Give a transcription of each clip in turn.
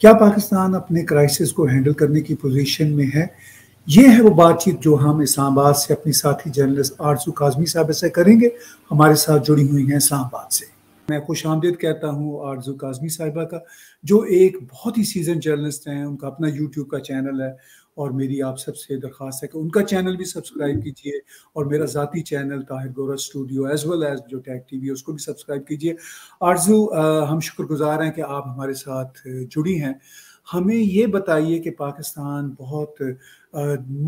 क्या पाकिस्तान अपने क्राइसिस को हैंडल करने की पोजीशन में है ये है वो बातचीत जो हम इस्लामाबाद से अपनी साथी जर्नलिस्ट आरजू काजमी साहब से करेंगे हमारे साथ जुड़ी हुई हैं इस्लामाबाद से मैं खुश आमदेद कहता हूँ आरजू काजमी साहिबा का जो एक बहुत ही सीजन जर्नलिस्ट हैं उनका अपना यूट्यूब का चैनल है और मेरी आप सबसे दरख्वास्त है कि उनका चैनल भी सब्सक्राइब कीजिए और मेरा ज़ाती channel Tahir Gora studio as well as जो टैग टी वी उसको भी सब्सक्राइब कीजिए आरजू हम शुक्रगुजार हैं कि आप हमारे साथ जुड़ी हैं हमें ये बताइए कि पाकिस्तान बहुत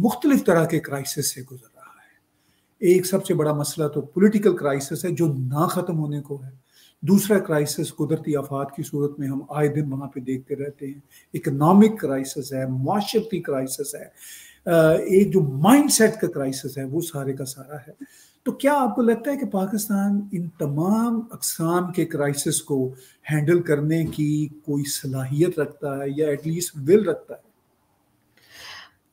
मुख्तलिफ तरह के क्राइसिस से गुजर रहा है एक सबसे बड़ा मसला तो पोलिटिकल क्राइसिस है जो ना ख़त्म होने को है दूसरा क्राइसिस कुदरती आफात की सूरत में हम आए दिन वहाँ पे देखते रहते हैं इकनॉमिक क्राइसिस है माशरती क्राइसिस है एक जो माइंडसेट का क्राइसिस है वो सारे का सारा है तो क्या आपको लगता है कि पाकिस्तान इन तमाम अकसाम के क्राइसिस को हैंडल करने की कोई सलाहियत रखता है या एटलीस्ट विल रखता है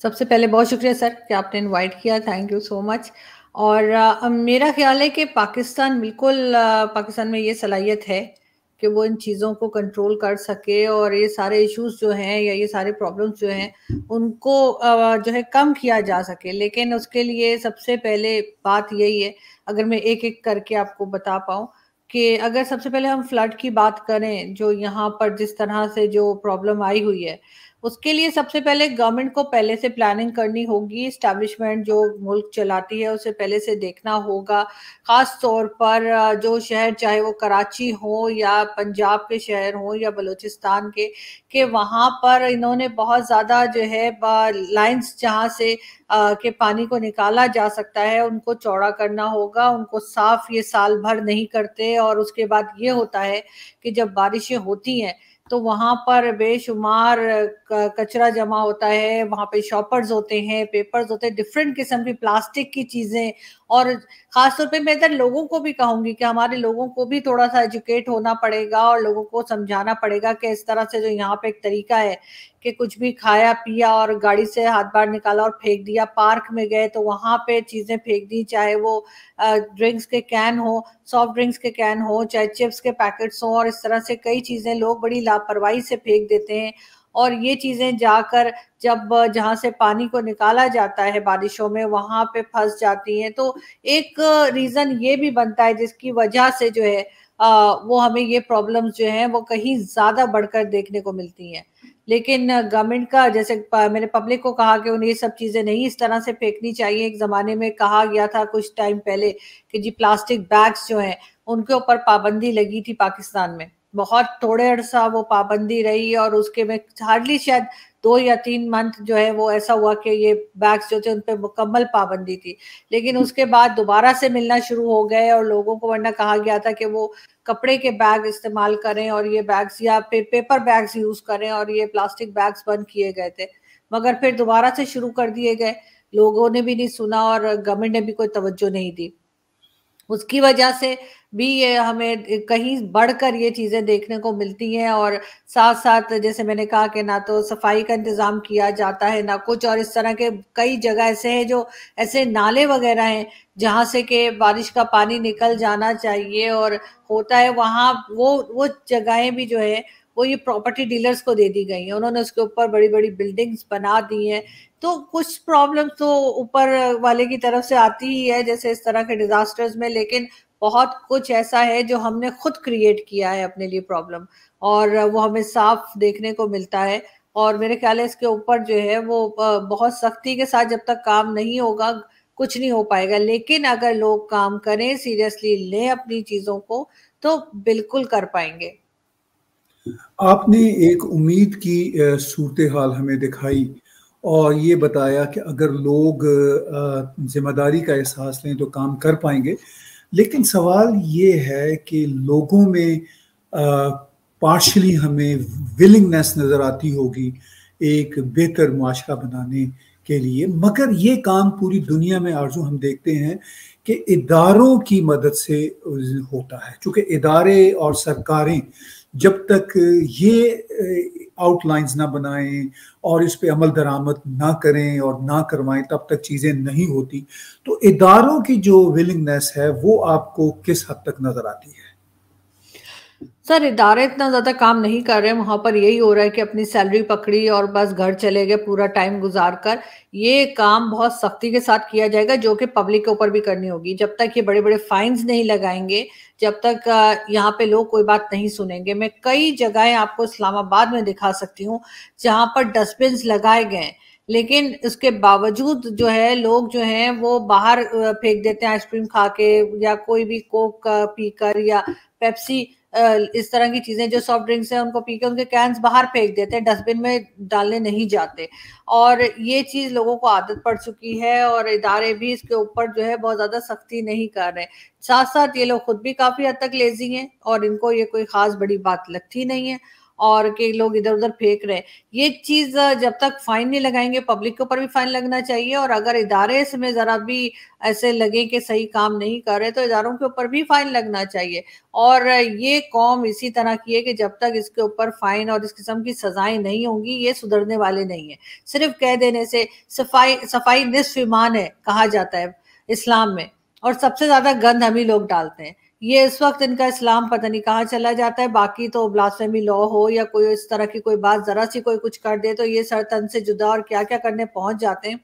सबसे पहले बहुत शुक्रिया सर कि आपने इनवाइट किया थैंक यू सो मच और आ, मेरा ख्याल है कि पाकिस्तान बिल्कुल पाकिस्तान में ये सलाहियत है कि वो इन चीज़ों को कंट्रोल कर सके और ये सारे इश्यूज जो हैं या ये सारे प्रॉब्लम्स जो हैं उनको जो है कम किया जा सके लेकिन उसके लिए सबसे पहले बात यही है अगर मैं एक एक करके आपको बता पाऊँ कि अगर सबसे पहले हम फ्लड की बात करें जो यहाँ पर जिस तरह से जो प्रॉब्लम आई हुई है उसके लिए सबसे पहले गवर्नमेंट को पहले से प्लानिंग करनी होगी इस्टेब्लिशमेंट जो मुल्क चलाती है उसे पहले से देखना होगा ख़ास तौर पर जो शहर चाहे वो कराची हो या पंजाब के शहर हो या बलूचिस्तान के के वहाँ पर इन्होंने बहुत ज़्यादा जो है लाइंस जहाँ से आ, के पानी को निकाला जा सकता है उनको चौड़ा करना होगा उनको साफ ये साल भर नहीं करते और उसके बाद ये होता है कि जब बारिशें होती हैं तो वहाँ पर बेशुमार कचरा जमा होता है वहाँ पे शॉपर्स होते हैं पेपर्स होते हैं डिफरेंट किस्म की प्लास्टिक की चीज़ें और खासतौर पे मैं इधर लोगों को भी कहूंगी कि हमारे लोगों को भी थोड़ा सा एजुकेट होना पड़ेगा और लोगों को समझाना पड़ेगा कि इस तरह से जो यहाँ पे एक तरीका है कि कुछ भी खाया पिया और गाड़ी से हाथ बाहर निकाला और फेंक दिया पार्क में गए तो वहां पे चीज़ें फेंक दी चाहे वो ड्रिंक्स के कैन हो सॉफ्ट ड्रिंक्स के कैन हो चाहे चिप्स के पैकेट्स हो और इस तरह से कई चीज़ें लोग बड़ी लापरवाही से फेंक देते हैं और ये चीज़ें जाकर जब जहाँ से पानी को निकाला जाता है बारिशों में वहाँ पे फंस जाती हैं तो एक रीज़न ये भी बनता है जिसकी वजह से जो है आ, वो हमें ये प्रॉब्लम्स जो हैं वो कहीं ज़्यादा बढ़कर देखने को मिलती हैं लेकिन गवर्नमेंट का जैसे मैंने पब्लिक को कहा कि उन्हें ये सब चीज़ें नहीं इस तरह से फेंकनी चाहिए एक ज़माने में कहा गया था कुछ टाइम पहले कि जी प्लास्टिक बैग्स जो हैं उनके ऊपर पाबंदी लगी थी पाकिस्तान में बहुत थोड़े अरसा वो पाबंदी रही और उसके में हार्डली शायद दो या तीन मंथ जो है वो ऐसा हुआ कि ये बैग्स जो थे उन पर मुकम्मल पाबंदी थी लेकिन हम्म। उसके बाद दोबारा से मिलना शुरू हो गए और लोगों को वरना कहा गया था कि वो कपड़े के बैग इस्तेमाल करें और ये बैग्स या फिर पे, पेपर बैग्स यूज़ करें और ये प्लास्टिक बैग्स बंद किए गए थे मगर फिर दोबारा से शुरू कर दिए गए लोगों ने भी नहीं सुना और गवर्नमेंट ने भी कोई तवज्जो नहीं दी उसकी वजह से भी ये हमें कहीं बढ़कर ये चीज़ें देखने को मिलती हैं और साथ साथ जैसे मैंने कहा कि ना तो सफाई का इंतज़ाम किया जाता है ना कुछ और इस तरह के कई जगह ऐसे हैं जो ऐसे नाले वगैरह हैं जहाँ से कि बारिश का पानी निकल जाना चाहिए और होता है वहाँ वो वो जगहें भी जो है वो ये प्रॉपर्टी डीलर्स को दे दी गई है उन्होंने उसके ऊपर बड़ी बड़ी बिल्डिंग्स बना दी हैं तो कुछ प्रॉब्लम तो ऊपर वाले की तरफ से आती ही है जैसे इस तरह के डिजास्टर्स में लेकिन बहुत कुछ ऐसा है जो हमने खुद क्रिएट किया है अपने लिए प्रॉब्लम और वो हमें साफ देखने को मिलता है और मेरे ख्याल है इसके ऊपर जो है वो बहुत सख्ती के साथ जब तक काम नहीं होगा कुछ नहीं हो पाएगा लेकिन अगर लोग काम करें सीरियसली लें अपनी चीज़ों को तो बिल्कुल कर पाएंगे आपने एक उम्मीद की सूरत हाल हमें दिखाई और ये बताया कि अगर लोग जिम्मेदारी का एहसास लें तो काम कर पाएंगे लेकिन सवाल ये है कि लोगों में पार्शली हमें विलिंगनेस नज़र आती होगी एक बेहतर माशरा बनाने के लिए मगर ये काम पूरी दुनिया में आरजू हम देखते हैं कि इदारों की मदद से होता है चूँकि इदारे और सरकारें जब तक ये आउटलाइंस ना बनाएं और इस पे अमल दरामद ना करें और ना करवाएं तब तक चीज़ें नहीं होती तो इदारों की जो विलिंगनेस है वो आपको किस हद तक नज़र आती है सर इदारे इतना ज़्यादा काम नहीं कर रहे हैं पर यही हो रहा है कि अपनी सैलरी पकड़ी और बस घर चले गए पूरा टाइम गुजार कर ये काम बहुत सख्ती के साथ किया जाएगा जो कि पब्लिक के ऊपर भी करनी होगी जब तक ये बड़े बड़े फाइन्स नहीं लगाएंगे जब तक यहाँ पे लोग कोई बात नहीं सुनेंगे मैं कई जगहें आपको इस्लामाबाद में दिखा सकती हूँ जहां पर डस्टबिन लगाए गए लेकिन इसके बावजूद जो है लोग जो हैं वो बाहर फेंक देते हैं आइसक्रीम खा के या कोई भी कोक पीकर या पेप्सी इस तरह की चीजें जो सॉफ्ट ड्रिंक्स हैं उनको पी के उनके कैंस बाहर फेंक देते हैं डस्टबिन में डालने नहीं जाते और ये चीज लोगों को आदत पड़ चुकी है और इदारे भी इसके ऊपर जो है बहुत ज्यादा सख्ती नहीं कर रहे साथ साथ ये लोग खुद भी काफी हद तक लेजी हैं और इनको ये कोई खास बड़ी बात लगती नहीं है और के लोग इधर उधर फेंक रहे ये चीज जब तक फाइन नहीं लगाएंगे पब्लिक के ऊपर भी फाइन लगना चाहिए और अगर इदारे इसमें जरा भी ऐसे लगे कि सही काम नहीं कर रहे तो इधारों के ऊपर भी फाइन लगना चाहिए और ये कौम इसी तरह की है कि जब तक इसके ऊपर फाइन और इस किस्म की सजाएं नहीं होंगी ये सुधरने वाले नहीं है सिर्फ कह देने से सफाई सफाई निस्फ ईमान है कहा जाता है इस्लाम में और सबसे ज्यादा गंद हम ही लोग डालते हैं ये इस वक्त इनका इस्लाम पता नहीं कहाँ चला जाता है बाकी तो ब्लास्टमी लॉ हो या कोई इस तरह की कोई बात जरा सी कोई कुछ कर दे तो ये सर तन से जुदा और क्या क्या करने पहुंच जाते हैं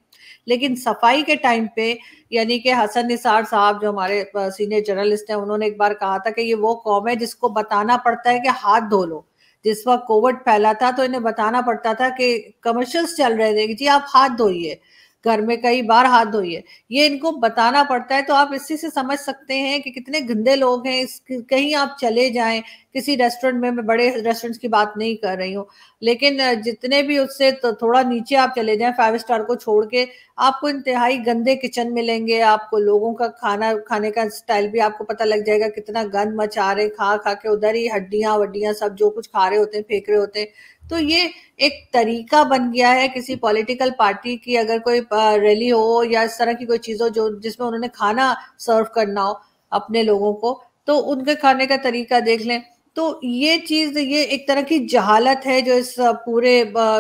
लेकिन सफाई के टाइम पे यानी कि हसन निसार साहब जो हमारे सीनियर जर्नलिस्ट हैं उन्होंने एक बार कहा था कि ये वो कौम है जिसको बताना पड़ता है कि हाथ धो लो जिस वक्त कोविड फैला था तो इन्हें बताना पड़ता था कि कमर्शियल्स चल रहे थे कि जी आप हाथ धोइए घर में कई बार हाथ धोइए ये इनको बताना पड़ता है तो आप इसी से समझ सकते हैं कि कितने गंदे लोग हैं कहीं आप चले जाएं किसी रेस्टोरेंट में मैं बड़े रेस्टोरेंट्स की बात नहीं कर रही हूँ लेकिन जितने भी उससे तो थोड़ा नीचे आप चले जाएं फाइव स्टार को छोड़ के आपको इंतहाई गंदे किचन मिलेंगे आपको लोगों का खाना खाने का स्टाइल भी आपको पता लग जाएगा कितना गंद मचा रहे खा खा के उधर ही हड्डियाँ वड्डियाँ सब जो कुछ खा रहे होते हैं फेंक रहे होते हैं तो ये एक तरीका बन गया है किसी पॉलिटिकल पार्टी की अगर कोई रैली हो या इस तरह की कोई चीज हो जो जिसमें उन्होंने खाना सर्व करना हो अपने लोगों को तो उनके खाने का तरीका देख लें तो ये चीज ये एक तरह की जहालत है जो इस पूरे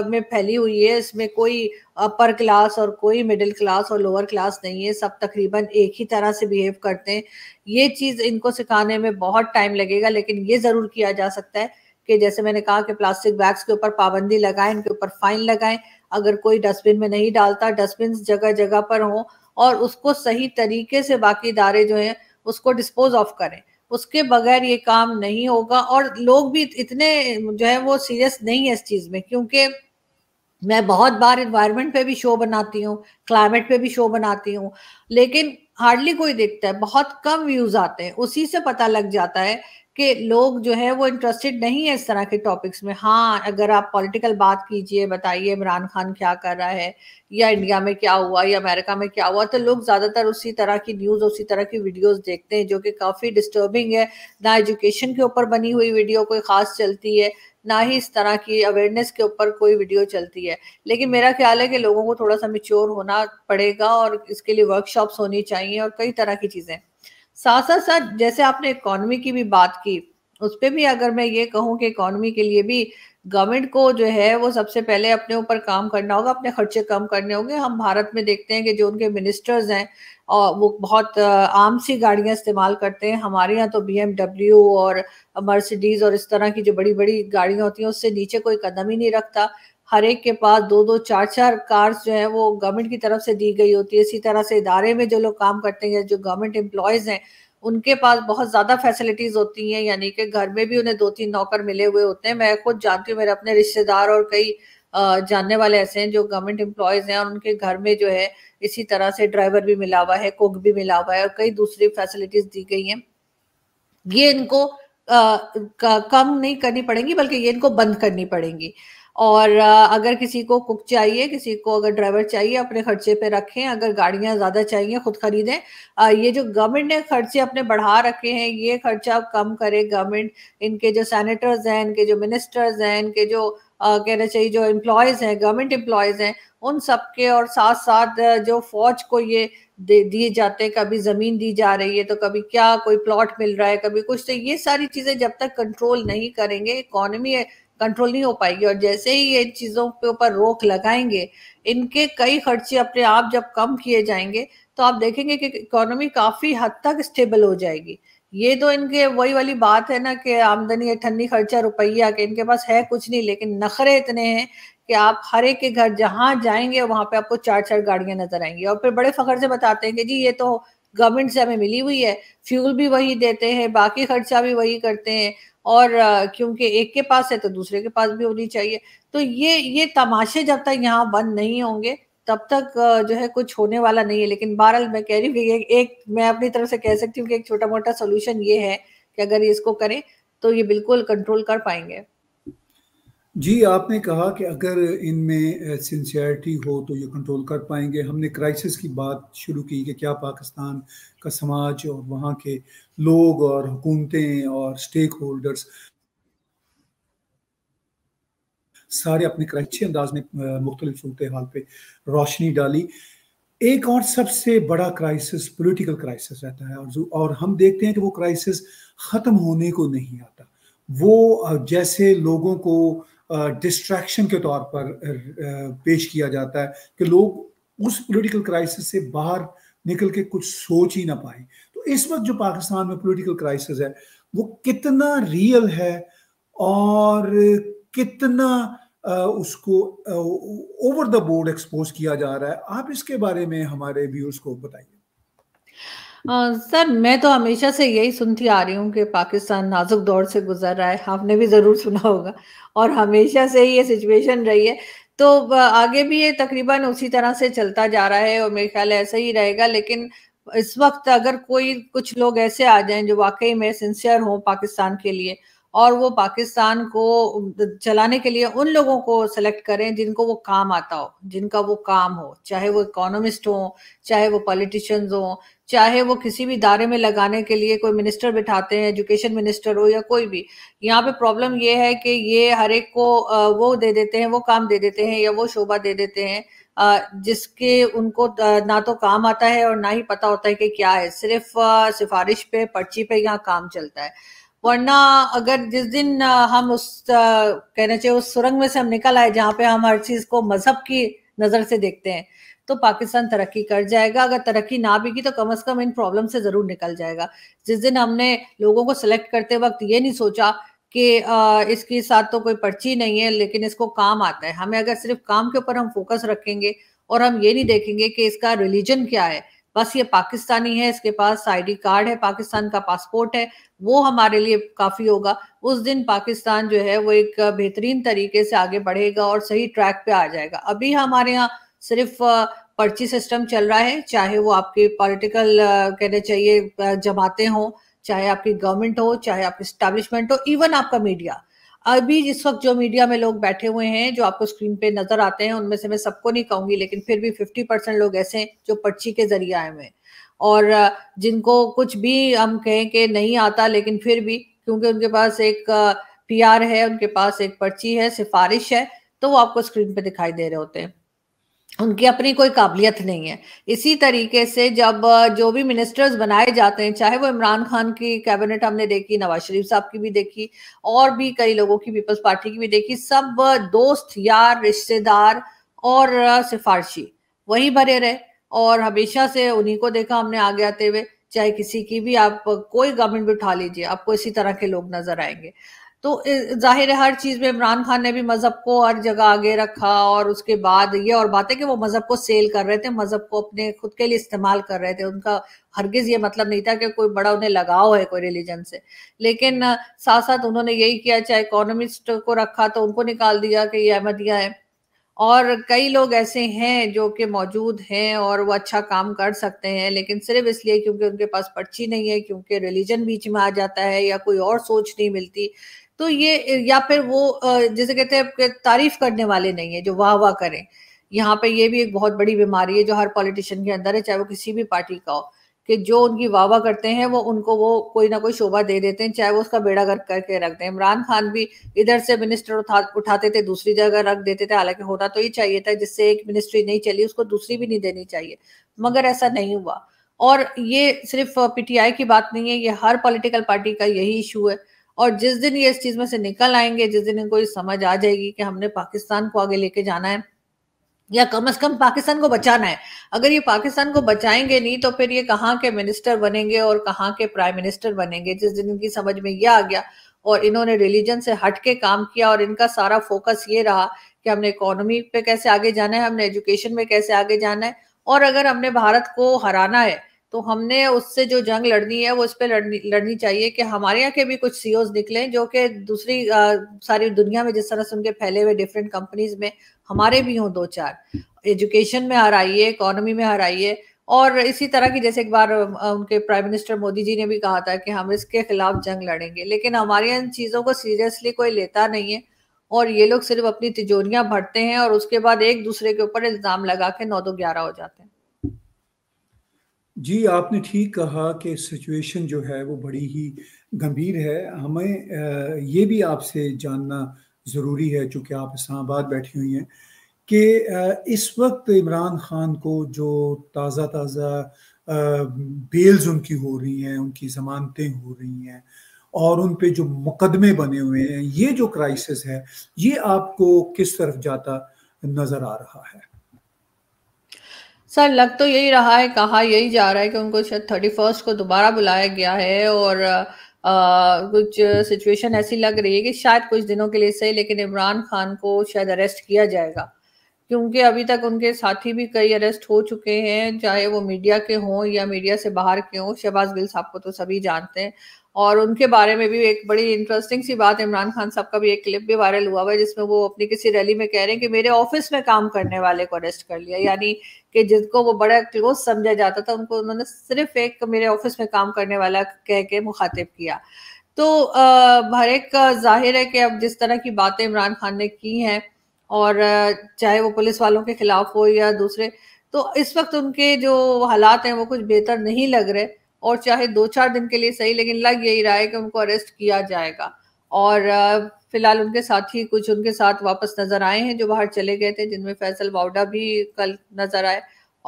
में फैली हुई है इसमें कोई अपर क्लास और कोई मिडिल क्लास और लोअर क्लास नहीं है सब तकरीबन एक ही तरह से बिहेव करते हैं ये चीज इनको सिखाने में बहुत टाइम लगेगा लेकिन ये जरूर किया जा सकता है कि जैसे मैंने कहा कि प्लास्टिक बैग्स के ऊपर पाबंदी लगाएं इनके ऊपर फाइन लगाएं अगर कोई डस्टबिन में नहीं डालता डस्टबिन जगह जगह पर हो और उसको सही तरीके से बाकी इदारे जो हैं उसको डिस्पोज ऑफ करें उसके बगैर ये काम नहीं होगा और लोग भी इतने जो है वो सीरियस नहीं है इस चीज़ में क्योंकि मैं बहुत बार इन्वायरमेंट पे भी शो बनाती हूँ क्लाइमेट पे भी शो बनाती हूँ लेकिन हार्डली कोई देखता है बहुत कम व्यूज आते हैं उसी से पता लग जाता है कि लोग जो है वो इंटरेस्टेड नहीं है इस तरह के टॉपिक्स में हाँ अगर आप पॉलिटिकल बात कीजिए बताइए इमरान खान क्या कर रहा है या इंडिया में क्या हुआ या अमेरिका में क्या हुआ तो लोग ज़्यादातर उसी तरह की न्यूज़ उसी तरह की वीडियोस देखते हैं जो कि काफ़ी डिस्टर्बिंग है ना एजुकेशन के ऊपर बनी हुई वीडियो कोई ख़ास चलती है ना ही इस तरह की अवेयरनेस के ऊपर कोई वीडियो चलती है लेकिन मेरा ख्याल है कि लोगों को थोड़ा सा मिच्योर होना पड़ेगा और इसके लिए वर्कशॉप्स होनी चाहिए और कई तरह की चीज़ें साथ साथ साथ जैसे आपने इकोनॉमी की भी बात की उस पर भी अगर मैं ये कहूँ कि इकोनॉमी के लिए भी गवर्नमेंट को जो है वो सबसे पहले अपने ऊपर काम करना होगा अपने खर्चे कम करने होंगे हम भारत में देखते हैं कि जो उनके मिनिस्टर्स हैं और वो बहुत आम सी गाड़ियां इस्तेमाल करते हैं हमारे यहाँ तो बी और मर्सिडीज़ और इस तरह की जो बड़ी बड़ी गाड़ियाँ होती हैं उससे नीचे कोई कदम ही नहीं रखता हर एक के पास दो दो चार चार कार्स जो है वो गवर्नमेंट की तरफ से दी गई होती है इसी तरह से इदारे में जो लोग काम करते हैं जो गवर्नमेंट एम्प्लॉयज़ हैं उनके पास बहुत ज़्यादा फैसिलिटीज़ होती हैं यानी कि घर में भी उन्हें दो तीन नौकर मिले हुए होते हैं मैं खुद जानती हूँ मेरे अपने रिश्तेदार और कई जानने वाले ऐसे हैं जो गवर्नमेंट एम्प्लॉयज़ हैं और उनके घर में जो है इसी तरह से ड्राइवर भी मिला हुआ है कुक भी मिला हुआ है और कई दूसरी फैसिलिटीज़ दी गई हैं ये इनको आ, कम नहीं करनी पड़ेंगी बल्कि ये इनको बंद करनी पड़ेंगी और अगर किसी को कुक चाहिए किसी को अगर ड्राइवर चाहिए अपने खर्चे पे रखें अगर गाड़ियां ज़्यादा चाहिए खुद खरीदें ये जो गवर्नमेंट ने खर्चे अपने बढ़ा रखे हैं ये खर्चा कम करे गवर्नमेंट इनके जो सैनिटर्स हैं इनके जो मिनिस्टर्स हैं इनके जो कहना चाहिए जो एम्प्लॉयज़ हैं गवर्नमेंट एम्प्लॉयज़ हैं उन सबके और साथ साथ जो फौज को ये दिए जाते हैं कभी ज़मीन दी जा रही है तो कभी क्या कोई प्लॉट मिल रहा है कभी कुछ तो ये सारी चीज़ें जब तक कंट्रोल नहीं करेंगे इकोनॉमी कंट्रोल नहीं हो पाएगी और जैसे ही ये चीज़ों के ऊपर रोक लगाएंगे इनके कई खर्चे अपने आप जब कम किए जाएंगे तो आप देखेंगे कि इकोनॉमी काफ़ी हद तक स्टेबल हो जाएगी ये तो इनके वही वाली बात है ना कि आमदनी है ठंडी खर्चा रुपया के इनके पास है कुछ नहीं लेकिन नखरे इतने हैं कि आप हर एक के घर जहां जाएंगे वहां पे आपको चार चार गाड़ियां नजर आएंगी और फिर बड़े फखर से बताते हैं कि जी ये तो गवर्नमेंट से हमें मिली हुई है फ्यूल भी वही देते हैं बाकी खर्चा भी वही करते हैं और क्योंकि एक के पास है तो दूसरे के पास भी होनी चाहिए तो ये ये तमाशे जब तक यहाँ बंद नहीं होंगे तब तक जो है कुछ होने वाला नहीं है लेकिन बहरहाल मैं कह रही हूँ कि एक मैं अपनी तरफ से कह सकती हूँ कि एक छोटा मोटा सोल्यूशन ये है कि अगर इसको करें तो ये बिल्कुल कंट्रोल कर पाएंगे जी आपने कहा कि अगर इनमें सिंसियरिटी हो तो ये कंट्रोल कर पाएंगे हमने क्राइसिस की बात शुरू की कि क्या पाकिस्तान का समाज और वहाँ के लोग और हुकूमतें और स्टेक होल्डर्स सारे अपने अच्छे अंदाज में मुख्तलिफ सूरत हाल पर रोशनी डाली एक और सबसे बड़ा क्राइसिस पॉलिटिकल क्राइसिस रहता है और और हम देखते हैं कि वो क्राइसिस ख़त्म होने को नहीं आता वो जैसे लोगों को डिस्ट्रैक्शन के तौर पर पेश किया जाता है कि लोग उस पॉलिटिकल क्राइसिस से बाहर निकल के कुछ सोच ही ना पाए तो इस वक्त जो पाकिस्तान में पॉलिटिकल क्राइसिस है वो कितना रियल है और कितना उसको ओवर द बोर्ड एक्सपोज किया जा रहा है आप इसके बारे में हमारे व्यूअर्स को बताइए सर मैं तो हमेशा से यही सुनती आ रही हूँ कि पाकिस्तान नाजुक दौर से गुजर रहा है आपने भी ज़रूर सुना होगा और हमेशा से ही ये सिचुएशन रही है तो आगे भी ये तकरीबन उसी तरह से चलता जा रहा है और मेरे ख्याल ऐसा ही रहेगा लेकिन इस वक्त अगर कोई कुछ लोग ऐसे आ जाएं जो वाकई में सिंसियर हों पाकिस्तान के लिए और वो पाकिस्तान को चलाने के लिए उन लोगों को सिलेक्ट करें जिनको वो काम आता हो जिनका वो काम हो चाहे वो इकोनॉमिस्ट हो चाहे वो पॉलिटिशियंस हो चाहे वो किसी भी दायरे में लगाने के लिए कोई मिनिस्टर बिठाते हैं एजुकेशन मिनिस्टर हो या कोई भी यहाँ पे प्रॉब्लम ये है कि ये हर एक को वो दे देते हैं वो काम दे देते हैं या वो शोभा दे देते हैं जिसके उनको ना तो काम आता है और ना ही पता होता है कि क्या है सिर्फ सिफारिश पे पर्ची पे यहाँ काम चलता है वरना अगर जिस दिन हम उस कहना चाहिए उस सुरंग में से हम निकल आए जहाँ पे हम हर चीज को मजहब की नजर से देखते हैं तो पाकिस्तान तरक्की कर जाएगा अगर तरक्की ना भी की तो कम अज कम इन प्रॉब्लम से जरूर निकल जाएगा जिस दिन हमने लोगों को सिलेक्ट करते वक्त ये नहीं सोचा कि इसके साथ तो कोई पर्ची नहीं है लेकिन इसको काम आता है हमें अगर सिर्फ काम के ऊपर हम फोकस रखेंगे और हम ये नहीं देखेंगे कि इसका रिलीजन क्या है बस ये पाकिस्तानी है इसके पास आईडी कार्ड है पाकिस्तान का पासपोर्ट है वो हमारे लिए काफी होगा उस दिन पाकिस्तान जो है वो एक बेहतरीन तरीके से आगे बढ़ेगा और सही ट्रैक पे आ जाएगा अभी हमारे यहाँ सिर्फ पर्ची सिस्टम चल रहा है चाहे वो आपके पॉलिटिकल कहने चाहिए जमाते हों चाहे आपकी गवर्नमेंट हो चाहे आपकी स्टैब्लिशमेंट हो इवन आपका मीडिया अभी जिस वक्त जो मीडिया में लोग बैठे हुए हैं जो आपको स्क्रीन पे नजर आते हैं उनमें से मैं सबको नहीं कहूंगी लेकिन फिर भी फिफ्टी परसेंट लोग ऐसे हैं जो पर्ची के जरिए आए हुए हैं और जिनको कुछ भी हम कहें कि नहीं आता लेकिन फिर भी क्योंकि उनके पास एक पीआर है उनके पास एक पर्ची है सिफारिश है तो वो आपको स्क्रीन पे दिखाई दे रहे होते हैं उनकी अपनी कोई काबिलियत नहीं है इसी तरीके से जब जो भी मिनिस्टर्स बनाए जाते हैं चाहे वो इमरान खान की कैबिनेट हमने देखी नवाज शरीफ साहब की भी देखी और भी कई लोगों की पीपल्स पार्टी की भी देखी सब दोस्त यार रिश्तेदार और सिफारशी वही भरे रहे और हमेशा से उन्हीं को देखा हमने आगे आते हुए चाहे किसी की भी आप कोई गवर्नमेंट भी उठा लीजिए आपको इसी तरह के लोग नजर आएंगे तो जाहिर है हर चीज में इमरान खान ने भी मजहब को हर जगह आगे रखा और उसके बाद ये और बातें कि वो मजहब को सेल कर रहे थे मजहब को अपने खुद के लिए इस्तेमाल कर रहे थे उनका हरगिज ये मतलब नहीं था कि कोई बड़ा उन्हें लगाव है कोई रिलीजन से लेकिन साथ साथ उन्होंने यही किया चाहे इकोनॉमिस्ट को रखा तो उनको निकाल दिया कि ये अहमदिया है और कई लोग ऐसे हैं जो कि मौजूद हैं और वो अच्छा काम कर सकते हैं लेकिन सिर्फ इसलिए क्योंकि उनके पास पर्ची नहीं है क्योंकि रिलीजन बीच में आ जाता है या कोई और सोच नहीं मिलती तो ये या फिर वो जैसे कहते हैं तारीफ करने वाले नहीं है जो वाह वाह करें यहाँ पे ये भी एक बहुत बड़ी बीमारी है जो हर पॉलिटिशियन के अंदर है चाहे वो किसी भी पार्टी का हो कि जो उनकी वाह वाह करते हैं वो उनको वो कोई ना कोई शोभा दे देते हैं चाहे वो उसका बेड़ा गर्क करके रख दें इमरान खान भी इधर से मिनिस्टर उठा उठाते थे दूसरी जगह रख देते थे हालांकि होना तो ये चाहिए था जिससे एक मिनिस्ट्री नहीं चली उसको दूसरी भी नहीं देनी चाहिए मगर ऐसा नहीं हुआ और ये सिर्फ पीटीआई की बात नहीं है ये हर पॉलिटिकल पार्टी का यही इशू है और जिस दिन ये इस चीज में से निकल आएंगे जिस दिन इनको समझ आ जाएगी कि हमने पाकिस्तान को आगे लेके जाना है या कम से कम पाकिस्तान को बचाना है अगर ये पाकिस्तान को बचाएंगे नहीं तो फिर ये कहाँ के मिनिस्टर बनेंगे और कहाँ के प्राइम मिनिस्टर बनेंगे जिस दिन इनकी समझ में ये आ गया और इन्होंने रिलीजन से हट के काम किया और इनका सारा फोकस ये रहा कि हमने इकोनॉमी पे कैसे आगे जाना है हमने एजुकेशन में कैसे आगे जाना है और अगर हमने भारत को हराना है तो हमने उससे जो जंग लड़नी है वो इस पर लड़नी लड़नी चाहिए कि हमारे यहाँ के भी कुछ ओज e निकले जो कि दूसरी आ, सारी दुनिया में जिस तरह से उनके फैले हुए डिफरेंट कंपनीज में हमारे भी हों दो चार एजुकेशन में हर आइए इकोनॉमी में हर आइए और इसी तरह की जैसे एक बार उनके प्राइम मिनिस्टर मोदी जी ने भी कहा था कि हम इसके खिलाफ जंग लड़ेंगे लेकिन हमारे इन चीज़ों को सीरियसली कोई लेता नहीं है और ये लोग सिर्फ अपनी तिजोरियां भरते हैं और उसके बाद एक दूसरे के ऊपर इल्ज़ाम लगा के नौ दो ग्यारह हो जाते हैं जी आपने ठीक कहा कि सिचुएशन जो है वो बड़ी ही गंभीर है हमें ये भी आपसे जानना ज़रूरी है चूँकि आप इस्लामाबाद बैठी हुई हैं कि इस वक्त इमरान खान को जो ताज़ा ताज़ा बेल्स उनकी हो रही हैं उनकी ज़मानतें हो रही हैं और उन पे जो मुकदमे बने हुए हैं ये जो क्राइसिस है ये आपको किस तरफ जाता नज़र आ रहा है सर लग तो यही रहा है कहा यही जा रहा है कि उनको शायद थर्टी फर्स्ट को दोबारा बुलाया गया है और आ, कुछ सिचुएशन ऐसी लग रही है कि शायद कुछ दिनों के लिए सही लेकिन इमरान खान को शायद अरेस्ट किया जाएगा क्योंकि अभी तक उनके साथी भी कई अरेस्ट हो चुके हैं चाहे वो मीडिया के हों या मीडिया से बाहर के हों शहबाज गिल साहब को तो सभी जानते हैं और उनके बारे में भी एक बड़ी इंटरेस्टिंग सी बात इमरान खान साहब का भी एक क्लिप भी वायरल हुआ हुआ है जिसमें वो अपनी किसी रैली में कह रहे हैं कि मेरे ऑफिस में काम करने वाले को अरेस्ट कर लिया यानी कि जिसको वो बड़ा क्लोज समझा जाता था उनको उन्होंने सिर्फ एक मेरे ऑफिस में काम करने वाला कह के मुखातिब किया तो हर एक जाहिर है कि अब जिस तरह की बातें इमरान खान ने की हैं और चाहे वो पुलिस वालों के खिलाफ हो या दूसरे तो इस वक्त उनके जो हालात हैं वो कुछ बेहतर नहीं लग रहे और चाहे दो चार दिन के लिए सही लेकिन लग यही रहा है कि उनको अरेस्ट किया जाएगा और फिलहाल उनके साथ ही कुछ उनके साथ वापस नजर आए हैं जो बाहर चले गए थे जिनमें फैसल बाउडा भी कल नजर आए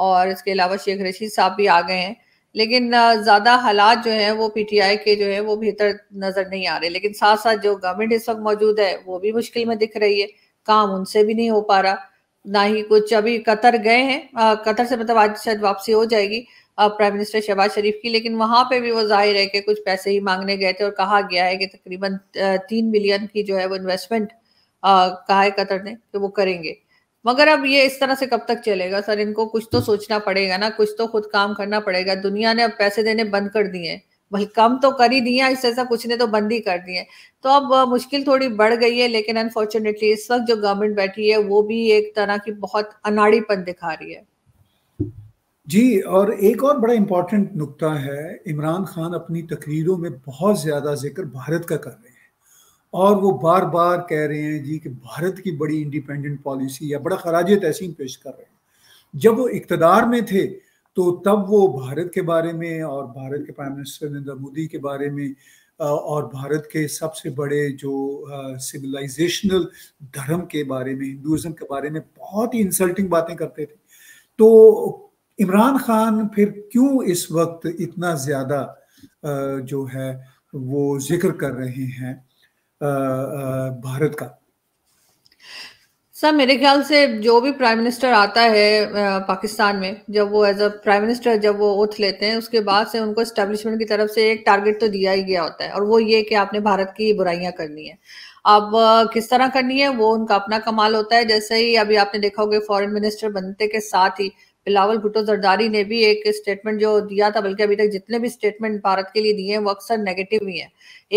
और इसके अलावा शेख रशीद साहब भी आ गए हैं लेकिन ज़्यादा हालात जो हैं वो पीटीआई के जो है वो बेहतर नज़र नहीं आ रहे लेकिन साथ साथ जो गवर्नमेंट इस वक्त मौजूद है वो भी मुश्किल में दिख रही है काम उनसे भी नहीं हो पा रहा ना ही कुछ अभी कतर गए हैं कतर से मतलब आज शायद वापसी हो जाएगी प्राइम मिनिस्टर शहबाज शरीफ की लेकिन वहां पे भी वो जाहिर है कि कुछ पैसे ही मांगने गए थे और कहा गया है कि तकरीबन तीन बिलियन की जो है वो इन्वेस्टमेंट कहा है कतर ने तो वो करेंगे मगर अब ये इस तरह से कब तक चलेगा सर इनको कुछ तो सोचना पड़ेगा ना कुछ तो खुद काम करना पड़ेगा दुनिया ने अब पैसे देने बंद कर दिए हैं भाई कम तो कर ही दिया इससे ऐसा कुछ ने तो बंद ही कर दिए तो अब मुश्किल थोड़ी बढ़ गई है लेकिन अनफॉर्चुनेटली इस वक्त जो गवर्नमेंट बैठी है वो भी एक तरह की बहुत अनाड़ीपन दिखा रही है जी और एक और बड़ा इम्पॉर्टेंट नुकता है इमरान खान अपनी तकरीरों में बहुत ज़्यादा जिक्र भारत का कर रहे हैं और वो बार बार कह रहे हैं जी कि भारत की बड़ी इंडिपेंडेंट पॉलिसी या बड़ा खराज तहसीन पेश कर रहे हैं जब वो इकतदार में थे तो तब वो भारत के बारे में और भारत के प्राइम मिनिस्टर नरेंद्र मोदी के बारे में और भारत के सबसे बड़े जो सिविलाइजेशनल धर्म के बारे में हिंदुज़म के बारे में बहुत ही इंसल्टिंग बातें करते थे तो इमरान खान फिर क्यों इस वक्त इतना ज़्यादा जो है वो जिक्र कर रहे हैं भारत का सर मेरे ख्याल से जो भी प्राइम मिनिस्टर आता है पाकिस्तान में जब वो एज अ प्राइम मिनिस्टर जब वो उठ लेते हैं उसके बाद से उनको स्टेब्लिशमेंट की तरफ से एक टारगेट तो दिया ही गया होता है और वो ये कि आपने भारत की बुराइयां करनी है अब किस तरह करनी है वो उनका अपना कमाल होता है जैसे ही अभी आपने देखा होगा फॉरेन मिनिस्टर बनते के साथ ही बिलावल भुट्टो जरदारी ने भी एक स्टेटमेंट जो दिया था बल्कि अभी तक जितने भी स्टेटमेंट भारत के लिए दिए हैं वो अक्सर नेगेटिव ही है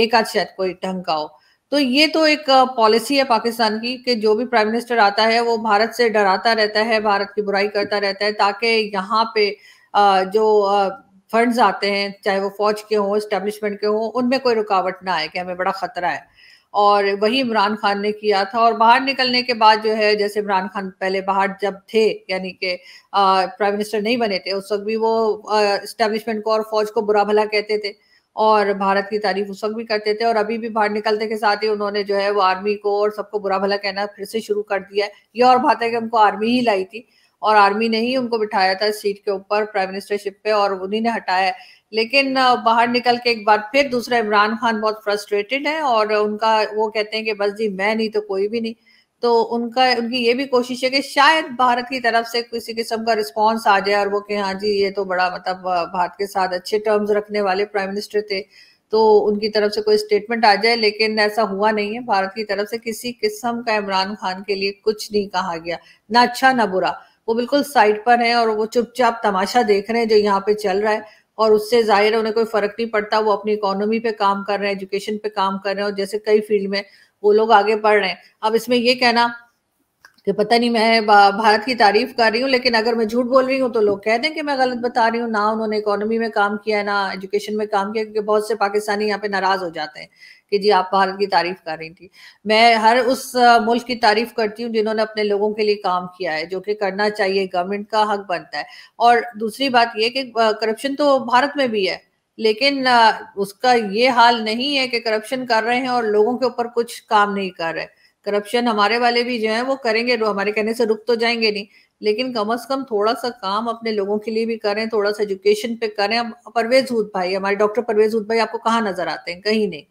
एक आज शायद कोई ढंग का हो तो ये तो एक पॉलिसी है पाकिस्तान की कि जो भी प्राइम मिनिस्टर आता है वो भारत से डराता रहता है भारत की बुराई करता रहता है ताकि यहाँ पे जो फंड्स आते हैं चाहे वो फौज के हों इस्टेब्लिशमेंट के हों उनमें कोई रुकावट ना आए कि हमें बड़ा खतरा है और वही इमरान खान ने किया था और बाहर निकलने के बाद जो है जैसे इमरान खान पहले बाहर जब थे यानी कि प्राइम मिनिस्टर नहीं बने थे उस वक्त भी वो इस्टेब्लिशमेंट को और फौज को बुरा भला कहते थे और भारत की तारीफ उस वक्त भी करते थे और अभी भी बाहर निकलते के साथ ही उन्होंने जो है वो आर्मी को और सबको बुरा भला कहना फिर से शुरू कर दिया है ये और बात है कि उनको आर्मी ही लाई थी और आर्मी ने ही उनको बिठाया था सीट के ऊपर प्राइम मिनिस्टरशिप पे और उन्हीं ने हटाया लेकिन बाहर निकल के एक बार फिर दूसरा इमरान खान बहुत फ्रस्ट्रेटेड है और उनका वो कहते हैं कि बस जी मैं नहीं तो कोई भी नहीं तो उनका उनकी ये भी कोशिश है कि शायद भारत की तरफ से किसी किस्म का रिस्पांस आ जाए और वो कि हाँ जी ये तो बड़ा मतलब भारत के साथ अच्छे टर्म्स रखने वाले प्राइम मिनिस्टर थे तो उनकी तरफ से कोई स्टेटमेंट आ जाए लेकिन ऐसा हुआ नहीं है भारत की तरफ से किसी किस्म का इमरान खान के लिए कुछ नहीं कहा गया ना अच्छा ना बुरा वो बिल्कुल साइड पर है और वो चुपचाप तमाशा देख रहे हैं जो यहाँ पे चल रहा है और उससे जाहिर है उन्हें कोई फर्क नहीं पड़ता वो अपनी इकोनॉमी पे काम कर रहे हैं एजुकेशन पे काम कर रहे हैं और जैसे कई फील्ड में वो लोग आगे बढ़ रहे हैं अब इसमें ये कहना कि पता नहीं मैं भारत की तारीफ कर रही हूँ लेकिन अगर मैं झूठ बोल रही हूँ तो लोग कह दें कि मैं गलत बता रही हूँ ना उन्होंने इकोनॉमी में काम किया ना एजुकेशन में काम किया क्योंकि बहुत से पाकिस्तानी यहाँ पे नाराज हो जाते हैं कि जी आप भारत की तारीफ कर रही थी मैं हर उस मुल्क की तारीफ करती हूँ जिन्होंने अपने लोगों के लिए काम किया है जो कि करना चाहिए गवर्नमेंट का हक बनता है और दूसरी बात ये कि करप्शन तो भारत में भी है लेकिन उसका ये हाल नहीं है कि करप्शन कर रहे हैं और लोगों के ऊपर कुछ काम नहीं कर रहे करप्शन हमारे वाले भी जो है वो करेंगे हमारे कहने से रुक तो जाएंगे नहीं लेकिन कम अज कम थोड़ा सा काम अपने लोगों के लिए भी करें थोड़ा सा एजुकेशन पे करें परवेज हूद भाई हमारे डॉक्टर परवेज हूद भाई आपको कहाँ नजर आते हैं कहीं नहीं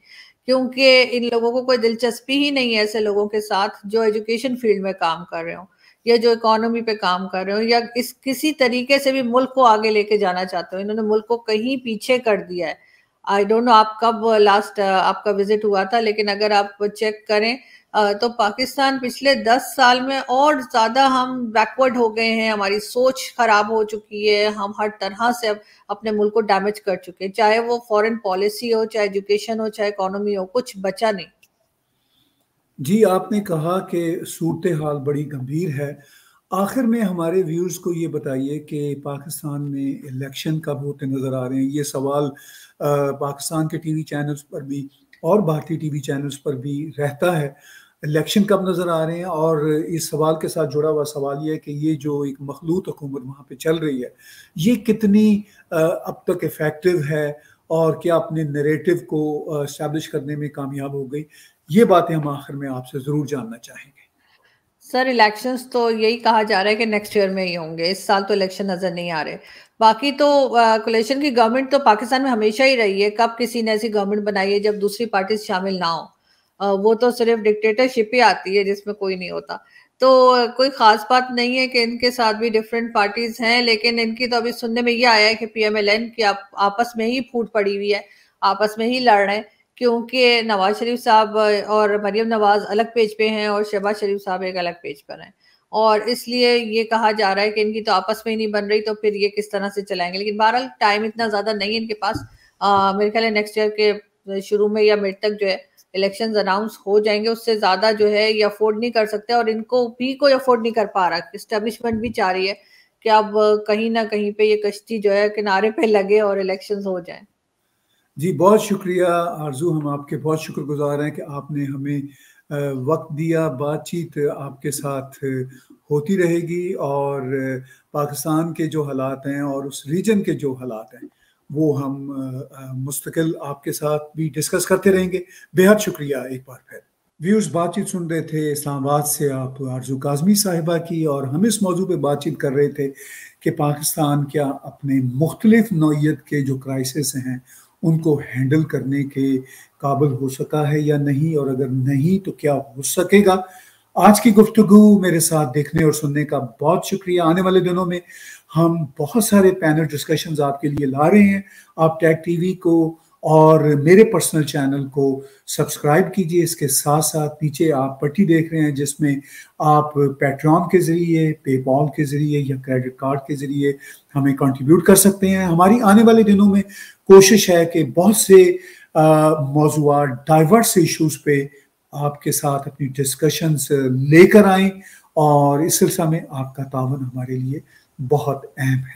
क्योंकि इन लोगों को कोई दिलचस्पी ही नहीं है ऐसे लोगों के साथ जो एजुकेशन फील्ड में काम कर रहे हो या जो इकोनॉमी पे काम कर रहे हो या इस किसी तरीके से भी मुल्क को आगे लेके जाना चाहते हो इन्होंने मुल्क को कहीं पीछे कर दिया है आई डोंट नो आप कब लास्ट आपका विजिट हुआ था लेकिन अगर आप चेक करें तो पाकिस्तान पिछले दस साल में और ज़्यादा हम बैकवर्ड हो गए हैं हमारी सोच खराब हो चुकी है हम हर तरह से अब अपने मुल्क को डैमेज कर चुके हैं चाहे वो फॉरेन पॉलिसी हो चाहे एजुकेशन हो चाहे इकोनॉमी हो कुछ बचा नहीं जी आपने कहा कि सूरत हाल बड़ी गंभीर है आखिर में हमारे व्यूज़ को ये बताइए कि पाकिस्तान में इलेक्शन कब होते नज़र आ रहे हैं ये सवाल पाकिस्तान के टीवी चैनल्स पर भी और भारतीय टीवी चैनल्स पर भी रहता है इलेक्शन कब नज़र आ रहे हैं और इस सवाल के साथ जुड़ा हुआ सवाल ये है कि ये जो एक मखलूत हुकूमत वहाँ पे चल रही है ये कितनी अब तक इफ़ेक्टिव है और क्या अपने नरेटिव को इस्टेब्लिश करने में कामयाब हो गई ये बातें हम आखिर में आपसे ज़रूर जानना चाहेंगे सर इलेक्शंस तो यही कहा जा रहा है कि नेक्स्ट ईयर में ही होंगे इस साल तो इलेक्शन नज़र नहीं आ रहे बाकी तो कुलेशन की गवर्नमेंट तो पाकिस्तान में हमेशा ही रही है कब किसी ने ऐसी गवर्नमेंट बनाई है जब दूसरी पार्टी शामिल ना हो वो तो सिर्फ डिक्टेटरशिप ही आती है जिसमें कोई नहीं होता तो कोई खास बात नहीं है कि इनके साथ भी डिफरेंट पार्टीज हैं लेकिन इनकी तो अभी सुनने में ये आया है कि पीएमएलएन की आप, आपस में ही फूट पड़ी हुई है आपस में ही लड़ रहे हैं क्योंकि नवाज शरीफ साहब और मरियम नवाज अलग पेज पे हैं और शहबाज शरीफ साहब एक अलग पेज पर हैं और इसलिए ये कहा जा रहा है कि इनकी तो आपस में ही नहीं बन रही तो फिर ये किस तरह से चलाएंगे लेकिन बहरहाल टाइम इतना ज़्यादा नहीं है इनके पास मेरे ख्याल नेक्स्ट ईयर के शुरू में या मिड तक जो है इलेक्शन अनाउंस हो जाएंगे उससे ज़्यादा जो है ये अफोर्ड नहीं कर सकते और इनको भी कोई अफोर्ड नहीं कर पा रहा इस्टेब्लिशमेंट भी चाह रही है कि अब कहीं ना कहीं पे ये कश्ती जो है किनारे पे लगे और इलेक्शंस हो जाएं जी बहुत शुक्रिया आरजू हम आपके बहुत शुक्रगुजार हैं कि आपने हमें वक्त दिया बातचीत आपके साथ होती रहेगी और पाकिस्तान के जो हालात हैं और उस रीजन के जो हालात हैं वो हम मुस्तकिल आपके साथ भी डिस्कस करते रहेंगे बेहद शुक्रिया एक बार फिर व्यूज़ बातचीत सुन रहे थे इस्लामाबाद से आप आरजू काजमी साहिबा की और हम इस मौजू पे बातचीत कर रहे थे कि पाकिस्तान क्या अपने मुख्तलिफ नौत के जो क्राइसिस हैं उनको हैंडल करने के काबिल हो सका है या नहीं और अगर नहीं तो क्या हो सकेगा आज की गुफ्तगु मेरे साथ देखने और सुनने का बहुत शुक्रिया आने वाले दिनों में हम बहुत सारे पैनल डिस्कशंस आपके लिए ला रहे हैं आप टैग टीवी को और मेरे पर्सनल चैनल को सब्सक्राइब कीजिए इसके साथ साथ नीचे आप पट्टी देख रहे हैं जिसमें आप पैट्रॉन के ज़रिए पेपॉल के ज़रिए या क्रेडिट कार्ड के ज़रिए हमें कंट्रीब्यूट कर सकते हैं हमारी आने वाले दिनों में कोशिश है कि बहुत से मौजूद डाइवर्स इश्यूज़ पे आपके साथ अपनी डिस्कशंस लेकर आएं और इस सिलसिला में आपका तावन हमारे लिए बहुत अहम है